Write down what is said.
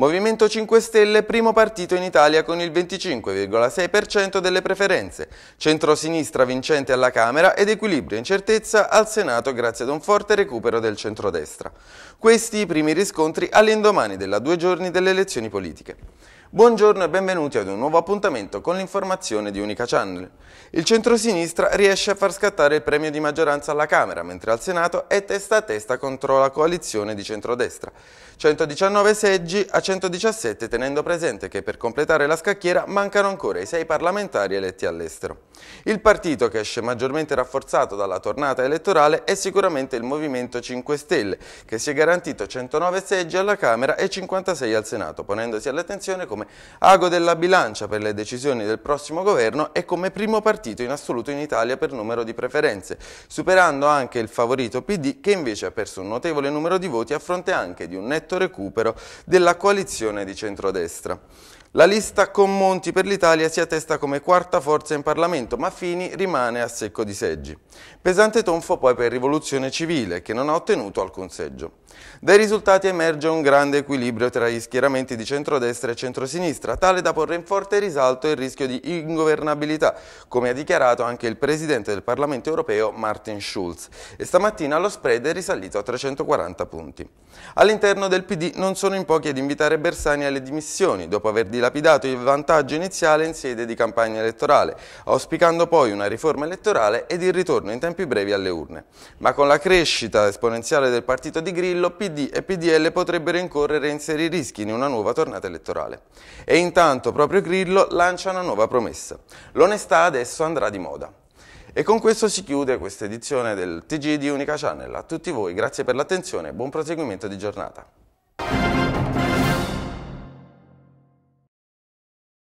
Movimento 5 Stelle, primo partito in Italia con il 25,6% delle preferenze, centrosinistra vincente alla Camera ed equilibrio e incertezza al Senato grazie ad un forte recupero del centrodestra. Questi i primi riscontri all'indomani della due giorni delle elezioni politiche. Buongiorno e benvenuti ad un nuovo appuntamento con l'informazione di Unica Channel. Il centrosinistra riesce a far scattare il premio di maggioranza alla Camera, mentre al Senato è testa a testa contro la coalizione di centrodestra. 119 seggi a 117 tenendo presente che per completare la scacchiera mancano ancora i sei parlamentari eletti all'estero. Il partito che esce maggiormente rafforzato dalla tornata elettorale è sicuramente il Movimento 5 Stelle, che si è garantito 109 seggi alla Camera e 56 al Senato, ponendosi all'attenzione come come ago della bilancia per le decisioni del prossimo governo e come primo partito in assoluto in Italia per numero di preferenze, superando anche il favorito PD che invece ha perso un notevole numero di voti a fronte anche di un netto recupero della coalizione di centrodestra. La lista con Monti per l'Italia si attesta come quarta forza in Parlamento, ma Fini rimane a secco di seggi. Pesante tonfo poi per Rivoluzione Civile, che non ha ottenuto alcun seggio. Dai risultati emerge un grande equilibrio tra gli schieramenti di centrodestra e centrosinistra, tale da porre in forte risalto il rischio di ingovernabilità, come ha dichiarato anche il presidente del Parlamento europeo Martin Schulz. E stamattina lo spread è risalito a 340 punti. All'interno del PD non sono in pochi ad invitare Bersani alle dimissioni, dopo aver dichiarato dilapidato il vantaggio iniziale in sede di campagna elettorale, auspicando poi una riforma elettorale ed il ritorno in tempi brevi alle urne. Ma con la crescita esponenziale del partito di Grillo, PD e PDL potrebbero incorrere in seri rischi in una nuova tornata elettorale. E intanto proprio Grillo lancia una nuova promessa. L'onestà adesso andrà di moda. E con questo si chiude questa edizione del TG di Unica Channel. A tutti voi grazie per l'attenzione e buon proseguimento di giornata.